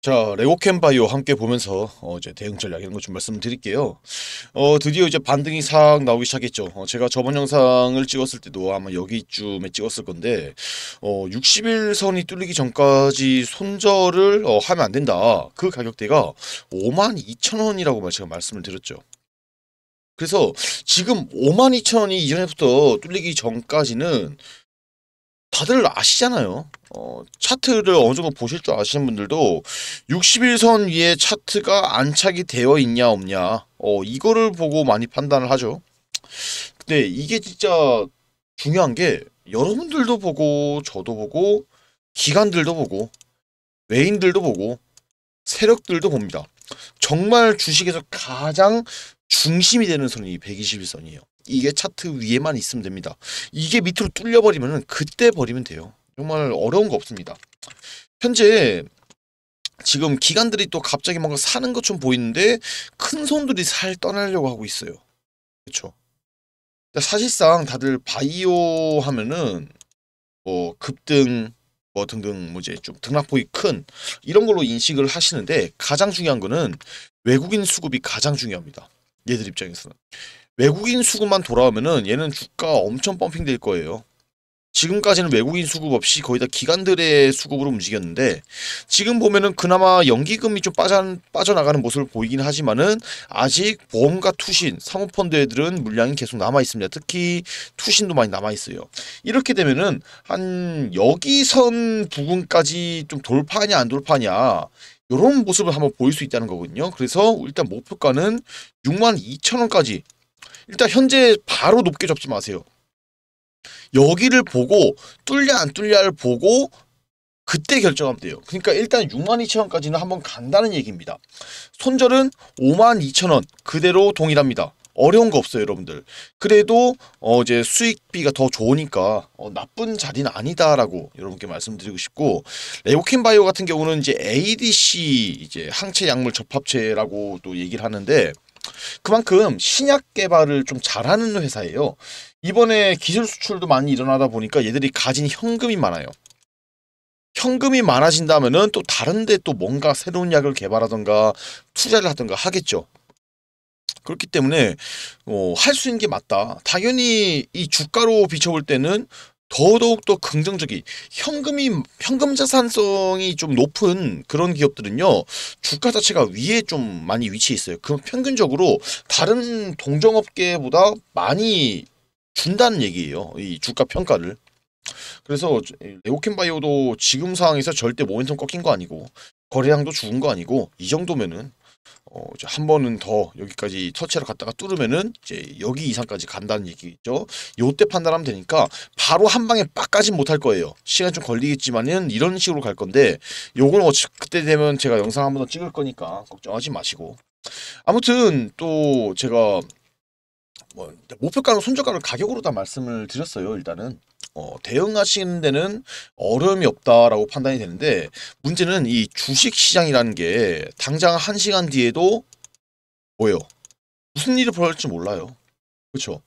자, 레고캠 바이오 함께 보면서 어, 이제 대응 전략 이런 것 좀 말씀드릴게요. 어, 드디어 이제 반등이 싹 나오기 시작했죠. 어, 제가 저번 영상을 찍었을 때도 아마 여기쯤에 찍었을 건데 어, 60일 선이 뚫리기 전까지 손절을 어, 하면 안 된다. 그 가격대가 52,000원이라고 제가 말씀을 드렸죠. 그래서 지금 52,000원이 이전부터 뚫리기 전까지는 다들 아시잖아요. 어, 차트를 어느 정도 보실 줄 아시는 분들도 60일선 위에 차트가 안착이 되어 있냐 없냐 어, 이거를 보고 많이 판단을 하죠. 근데 이게 진짜 중요한 게 여러분들도 보고 저도 보고 기관들도 보고 외인들도 보고 세력들도 봅니다. 정말 주식에서 가장 중심이 되는 선이 121선이에요. 이게 차트 위에만 있으면 됩니다. 이게 밑으로 뚫려버리면 그때 버리면 돼요. 정말 어려운 거 없습니다. 현재 지금 기관들이 또 갑자기 뭔가 사는 것처럼 보이는데 큰 손들이 살 떠나려고 하고 있어요. 그렇죠? 사실상 다들 바이오 하면은 뭐 급등 뭐 등등 뭐 이제 좀 등락폭이 큰 이런 걸로 인식을 하시는데 가장 중요한 거는 외국인 수급이 가장 중요합니다. 얘들 입장에서는 외국인 수급만 돌아오면은 얘는 주가 엄청 펌핑될 거예요. 지금까지는 외국인 수급 없이 거의 다 기관들의 수급으로 움직였는데 지금 보면은 그나마 연기금이 좀 빠져, 빠져나가는 모습을 보이긴 하지만은 아직 보험과 투신, 사모펀드들은 물량이 계속 남아있습니다. 특히 투신도 많이 남아있어요. 이렇게 되면은 한 여기선 부분까지 좀 돌파하냐 안 돌파하냐 이런 모습을 한번 보일 수 있다는 거거든요. 그래서 일단 목표가는 6만 2천 원까지 일단 현재 바로 높게 접지 마세요. 여기를 보고 뚫려안뚫려를 보고 그때 결정하면 돼요. 그러니까 일단 62,000원까지는 한번 간다는 얘기입니다. 손절은 52,000원 그대로 동일합니다. 어려운 거 없어요 여러분들 그래도 어 이제 수익비가 더 좋으니까 어 나쁜 자리는 아니다라고 여러분께 말씀드리고 싶고 레오킨바이오 같은 경우는 이제 ADC 이제 항체 약물 접합체라고 또 얘기를 하는데 그만큼 신약 개발을 좀 잘하는 회사예요. 이번에 기술 수출도 많이 일어나다 보니까 얘들이 가진 현금이 많아요. 현금이 많아진다면은 또 다른데 또 뭔가 새로운 약을 개발하던가 투자를 하던가 하겠죠. 그렇기 때문에 어, 할수 있는 게 맞다. 당연히 이 주가로 비춰볼 때는 더더욱 더 긍정적인 현금이 현금 자산성이 좀 높은 그런 기업들은요 주가 자체가 위에 좀 많이 위치해 있어요. 그럼 평균적으로 다른 동종업계보다 많이 준다는 얘기예요. 이 주가 평가를. 그래서 레오캔바이오도 지금 상황에서 절대 모멘텀 꺾인 거 아니고 거래량도 죽은 거 아니고 이 정도면은 어, 한 번은 더 여기까지 터치하러 갔다가 뚫으면은 이제 여기 이상까지 간다는 얘기죠. 요 때 판단하면 되니까 바로 한 방에 빡까진 못할 거예요. 시간 좀 걸리겠지만은 이런 식으로 갈 건데 요건 어차 뭐 그때 되면 제가 영상 한 번 더 찍을 거니까 걱정하지 마시고 아무튼 또 제가 뭐 목표가랑 손절가를 가격으로 다 말씀을 드렸어요. 일단은 어, 대응하시는 데는 어려움이 없다라고 판단이 되는데 문제는 이 주식시장이라는 게 당장 한시간 뒤에도 뭐예요? 무슨 일이 벌어질지 몰라요. 그렇죠?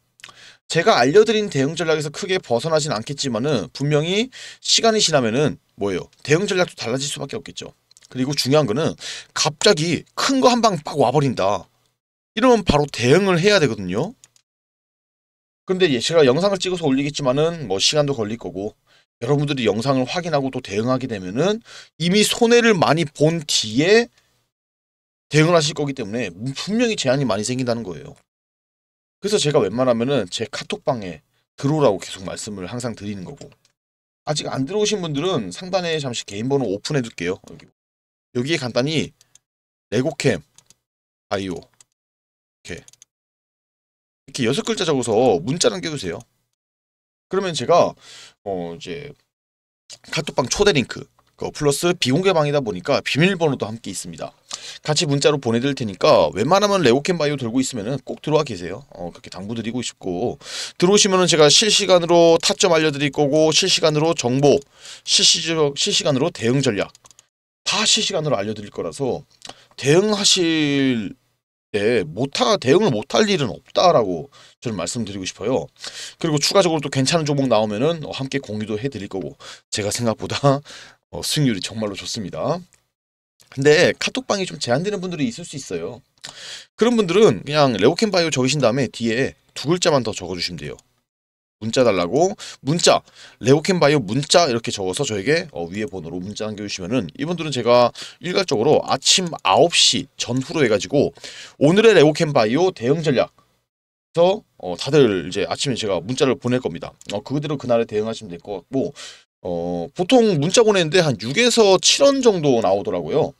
제가 알려드린 대응 전략에서 크게 벗어나진 않겠지만은 분명히 시간이 지나면은 뭐예요? 대응 전략도 달라질 수밖에 없겠죠. 그리고 중요한 거는 갑자기 큰 거 한 방 빡 와버린다. 이러면 바로 대응을 해야 되거든요. 근데 예, 제가 영상을 찍어서 올리겠지만은 뭐 시간도 걸릴 거고 여러분들이 영상을 확인하고 또 대응하게 되면은 이미 손해를 많이 본 뒤에 대응을 하실 거기 때문에 분명히 제한이 많이 생긴다는 거예요. 그래서 제가 웬만하면은 제 카톡방에 들어오라고 계속 말씀을 항상 드리는 거고 아직 안 들어오신 분들은 상단에 잠시 개인 번호 오픈해 둘게요. 여기. 여기에 간단히 레고캠 바이오 이렇게 이렇게 여섯 글자 적어서 문자 남겨주세요. 그러면 제가 어 이제 카톡방 초대 링크 플러스 비공개방이다 보니까 비밀번호도 함께 있습니다. 같이 문자로 보내드릴 테니까 웬만하면 레오캠 바이오 들고 있으면 꼭 들어와 계세요. 어, 그렇게 당부드리고 싶고 들어오시면 제가 실시간으로 타점 알려드릴 거고 실시간으로 정보, 실시적, 실시간으로 대응 전략 다 실시간으로 알려드릴 거라서 대응하실 때 예, 못하 대응을 못할 일은 없다라고 저는 말씀드리고 싶어요. 그리고 추가적으로 또 괜찮은 종목 나오면은 어, 함께 공유도 해드릴 거고 제가 생각보다 어, 수익률이 정말로 좋습니다. 근데 카톡방이 좀 제한되는 분들이 있을 수 있어요. 그런 분들은 그냥 레오캔 바이오 적으신 다음에 뒤에 두 글자만 더 적어주시면 돼요. 문자 달라고 문자 레오캠 바이오 문자 이렇게 적어서 저에게 어, 위에 번호로 문자 남겨주시면은 이분들은 제가 일괄적으로 아침 9시 전후로 해가지고 오늘의 레오캠 바이오 대응 전략 그래서 어, 다들 이제 아침에 제가 문자를 보낼 겁니다. 어, 그 그대로 그날에 대응하시면 될 것 같고 어, 보통 문자 보내는데 한 6에서 7원 정도 나오더라고요.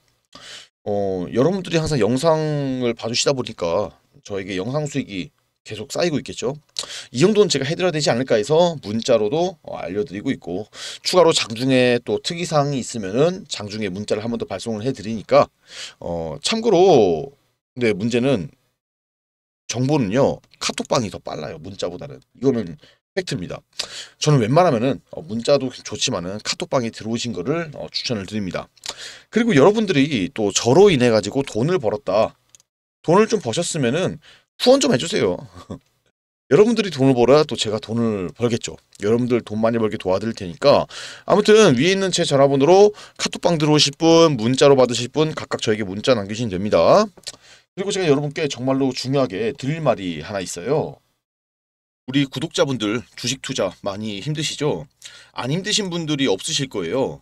어, 여러분들이 항상 영상을 봐주시다 보니까 저에게 영상 수익이 계속 쌓이고 있겠죠. 이 정도는 제가 해드려야 되지 않을까 해서 문자로도 어, 알려드리고 있고 추가로 장중에 또 특이사항이 있으면은 장중에 문자를 한 번 더 발송을 해드리니까 어, 참고로 근데 문제는 정보는요 카톡방이 더 빨라요 문자보다는 이거는 팩트입니다. 저는 웬만하면은 어, 문자도 좋지만은 카톡방에 들어오신 거를 어, 추천을 드립니다. 그리고 여러분들이 또 저로 인해 가지고 돈을 벌었다. 돈을 좀 버셨으면은 후원 좀 해주세요. 여러분들이 돈을 벌어야 또 제가 돈을 벌겠죠. 여러분들 돈 많이 벌게 도와드릴 테니까 아무튼 위에 있는 제 전화번호로 카톡방 들어오실 분, 문자로 받으실 분 각각 저에게 문자 남기시면 됩니다. 그리고 제가 여러분께 정말로 중요하게 드릴 말이 하나 있어요. 우리 구독자분들 주식 투자 많이 힘드시죠? 안 힘드신 분들이 없으실 거예요.